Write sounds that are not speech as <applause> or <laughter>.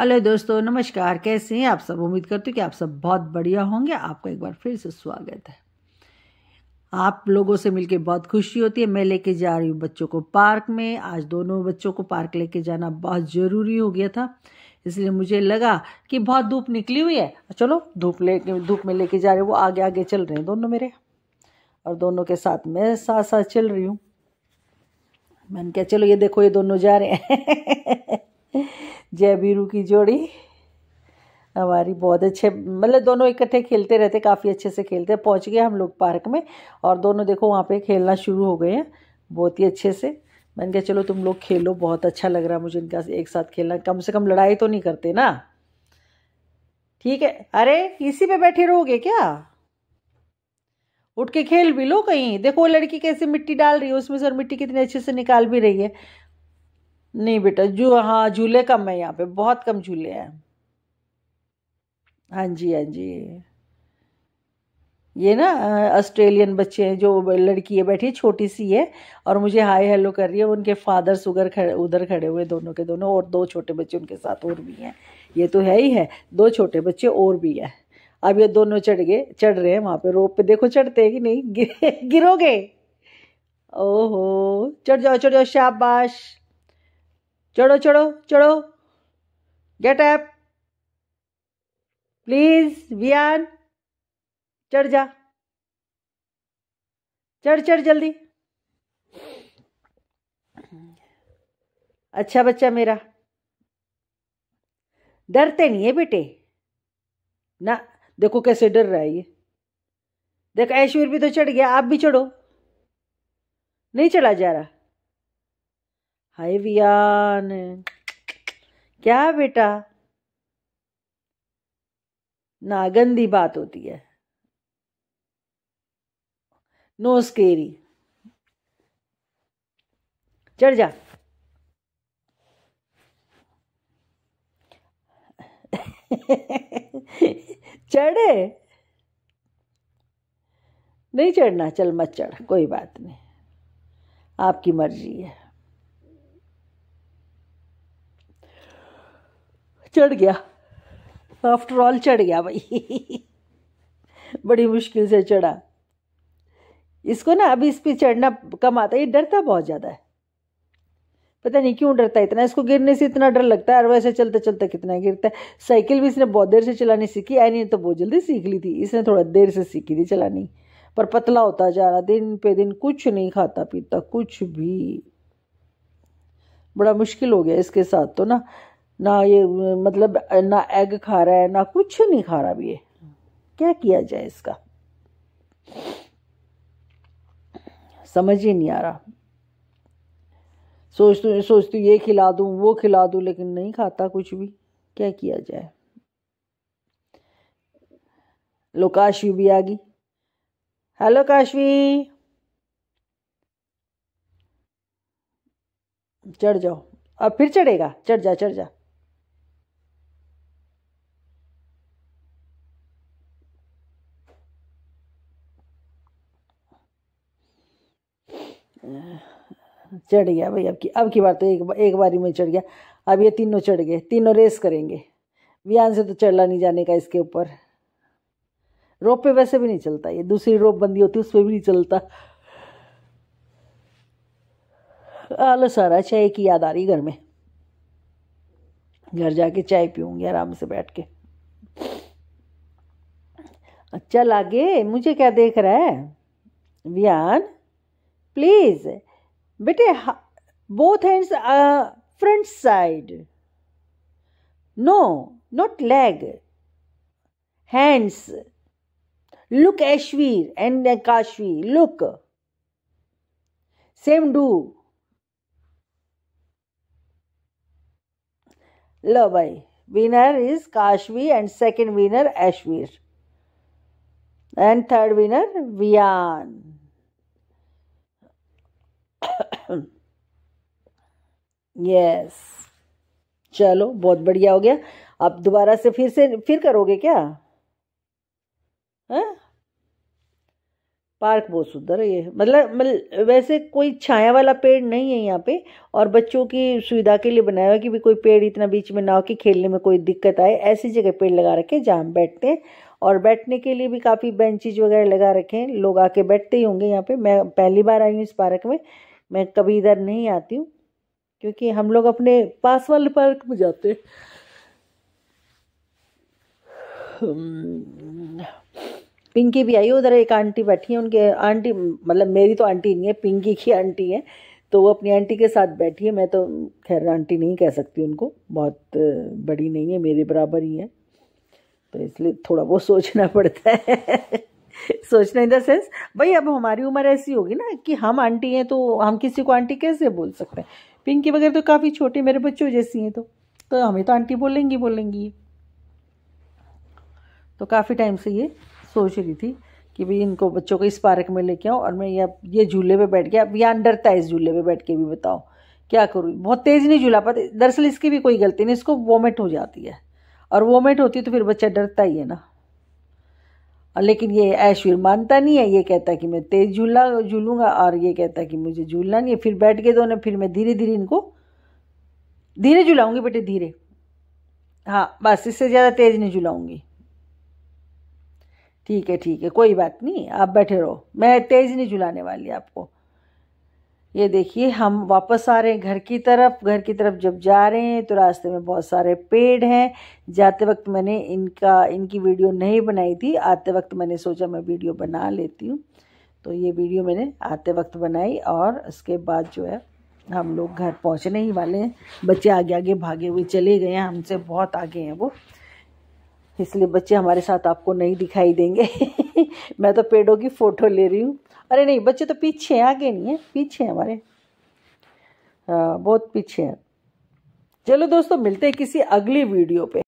Hello दोस्तों नमस्कार कैसे हैं आप सब उम्मीद करती हूँ कि आप सब बहुत बढ़िया होंगे आपका एक बार फिर से स्वागत है आप लोगों से मिलके बहुत खुशी होती है मैं लेके जा रही हूँ बच्चों को पार्क में आज दोनों बच्चों को पार्क लेके जाना बहुत ज़रूरी हो गया था इसलिए मुझे लगा कि बहुत धूप निकली हुई है चलो धूप ले धूप में लेके जा रहे वो आगे आगे चल रहे हैं दोनों मेरे और दोनों के साथ मैं साथ साथ चल रही हूँ मैंने कहा चलो ये देखो ये दोनों जा रहे हैं <laughs> जय बीरू की जोड़ी हमारी बहुत अच्छे मतलब दोनों इकट्ठे खेलते रहते काफ़ी अच्छे से खेलते हैं पहुँच गए हम लोग पार्क में और दोनों देखो वहाँ पे खेलना शुरू हो गए हैं बहुत ही अच्छे से मैंने कहा चलो तुम लोग खेलो बहुत अच्छा लग रहा है मुझे इनका एक साथ खेलना कम से कम लड़ाई तो नहीं करते ना ठीक है अरे इसी पे बैठे रहोगे क्या उठ के खेल भी लो कहीं देखो वो लड़की कैसे मिट्टी डाल रही है उसमें से और मिट्टी कितने अच्छे से निकाल भी रही है नहीं बेटा जू हाँ झूले कम है यहाँ पे बहुत कम झूले हैं हाँ जी हाँ जी ये ना ऑस्ट्रेलियन बच्चे हैं जो लड़की है बैठी है छोटी सी है और मुझे हाय हेलो कर रही है उनके फादर सुगर खड़े उधर खड़े हुए दोनों के दोनों और दो छोटे बच्चे उनके साथ और भी हैं ये तो है ही है दो छोटे बच्चे और भी हैं अब ये दोनों चढ़ गए चढ़ रहे हैं वहाँ पे रोप पे देखो चढ़ते हैं कि नहीं गिरोगे ओहो चढ़ जाओ चढ़ जाओ शाबाश चढ़ो चढ़ो चढ़ो गेट अप प्लीज वियान चढ़ जा चढ़ चढ़ जल्दी अच्छा बच्चा मेरा डरते नहीं है बेटे ना देखो कैसे डर रहा है ये देखो ऐशवीर भी तो चढ़ गया आप भी चढ़ो नहीं चढ़ा जा रहा हाय वियान क्या बेटा नागंदी बात होती है नो स्केरी चढ़ जा चढ़े नहीं चढ़ना चल मत चढ़ कोई बात नहीं आपकी मर्जी है चढ़ गया आफ्टर ऑल चढ़ गया भाई बड़ी मुश्किल से चढ़ा इसको ना अभी इस पर चढ़ना कम आता है ये डरता बहुत ज़्यादा है पता नहीं क्यों डरता है इतना इसको गिरने से इतना डर लगता है और वैसे चलते चलते कितना गिरता है साइकिल भी इसने बहुत देर से चलानी सीखी आई नहीं तो बहुत जल्दी सीख ली थी इसने थोड़ा देर से सीखी थी चलानी पर पतला होता जा रहा दिन पे दिन कुछ नहीं खाता पीता कुछ भी बड़ा मुश्किल हो गया इसके साथ तो ना ना ये मतलब ना एग खा रहा है ना कुछ नहीं खा रहा भी ये क्या किया जाए इसका समझ ही नहीं आ रहा सोचती तो, सोचती तो ये खिला दूँ वो खिला दूँ लेकिन नहीं खाता कुछ भी क्या किया जाए लो काशवी भी आ गई हेलो काशवी चढ़ जाओ अब फिर चढ़ेगा चढ़ जा चढ़ जा चढ़ गया भाई अब की अब की बार तो एक एक बारी में चढ़ गया अब ये तीनों चढ़ गए तीनों रेस करेंगे वियान से तो चढ़ला नहीं जाने का इसके ऊपर रोप पे वैसे भी नहीं चलता ये दूसरी रोप बंदी होती है उस पर भी नहीं चलता आलस आ रहा चाय की याद आ रही घर में घर जाके चाय पीऊँगी आराम से बैठ के चल अच्छा आगे मुझे क्या देख रहा है वियान please bete eh, both hands uh, front side no not leg hands look ashvir and kashvi look same do लो भाई winner is Kashvi and second winner Ashvir and third winner Vyan. Yes hmm. चलो बहुत बढ़िया हो गया आप दोबारा से फिर से फिर करोगे क्या हैं हाँ? पार्क बहुत सुंदर है ये मतलब मतलब वैसे कोई छाया वाला पेड़ नहीं है यहाँ पे और बच्चों की सुविधा के लिए बनाया हुआ कि भी कोई पेड़ इतना बीच में ना हो कि खेलने में कोई दिक्कत आए ऐसी जगह पेड़ लगा रखे जहाँ हम बैठते हैं और बैठने के लिए भी काफ़ी बेंचेज वगैरह लगा रखे हैं लोग आके बैठते ही होंगे यहाँ पे मैं पहली बार आई हूँ इस पार्क में मैं कभी इधर नहीं आती हूँ क्योंकि हम लोग अपने पास वाले पार्क में जाते हैं हम्म, पिंकी भी आई उधर एक आंटी बैठी है उनके आंटी मतलब मेरी तो आंटी नहीं है पिंकी की आंटी है तो वो अपनी आंटी के साथ बैठी है मैं तो खैर आंटी नहीं कह सकती उनको बहुत बड़ी नहीं है मेरे बराबर ही है तो इसलिए थोड़ा बहुत सोचना पड़ता है <laughs> सोचना इन द सेंस भाई अब हमारी उम्र ऐसी होगी ना कि हम आंटी हैं तो हम किसी को आंटी कैसे बोल सकते हैं पिंकी वगैरह तो काफ़ी छोटी मेरे बच्चों जैसी हैं तो तो हमें तो आंटी बोलेंगी बोलेंगी तो काफ़ी टाइम से ये सोच रही थी कि भाई इनको बच्चों को इस पार्क में लेके आओ और मैं ये ये झूले पे बैठ गया अब ये डरता है इस झूले पे बैठ के भी बताओ क्या करूँ बहुत तेज़ नहीं झूला पाते दरअसल इसकी भी कोई गलती नहीं इसको वोमिट हो जाती है और वोमिट होती है तो फिर बच्चा डरता ही है ना लेकिन ये ऐशवीर मानता नहीं है ये कहता कि मैं तेज झूला झूलूँगा और ये कहता कि मुझे झूलना नहीं है फिर बैठ के दोनों फिर मैं धीरे धीरे इनको धीरे झुलाऊँगी बेटे धीरे हाँ बस इससे ज़्यादा तेज़ नहीं झुलाऊँगी ठीक है ठीक है कोई बात नहीं आप बैठे रहो मैं तेज़ नहीं झुलाने वाली आपको ये देखिए हम वापस आ रहे हैं घर की तरफ घर की तरफ जब जा रहे हैं तो रास्ते में बहुत सारे पेड़ हैं जाते वक्त मैंने इनका इनकी वीडियो नहीं बनाई थी आते वक्त मैंने सोचा मैं वीडियो बना लेती हूँ तो ये वीडियो मैंने आते वक्त बनाई और उसके बाद जो है हम लोग घर पहुँचने ही वाले हैं बच्चे आगे आगे भागे हुए चले गए हैं हमसे बहुत आगे हैं वो इसलिए बच्चे हमारे साथ आपको नहीं दिखाई देंगे <laughs> मैं तो पेड़ों की फ़ोटो ले रही हूँ अरे नहीं बच्चे तो पीछे हैं आगे नहीं है पीछे हैं हमारे हाँ, बहुत पीछे हैं चलो दोस्तों मिलते हैं किसी अगली वीडियो पे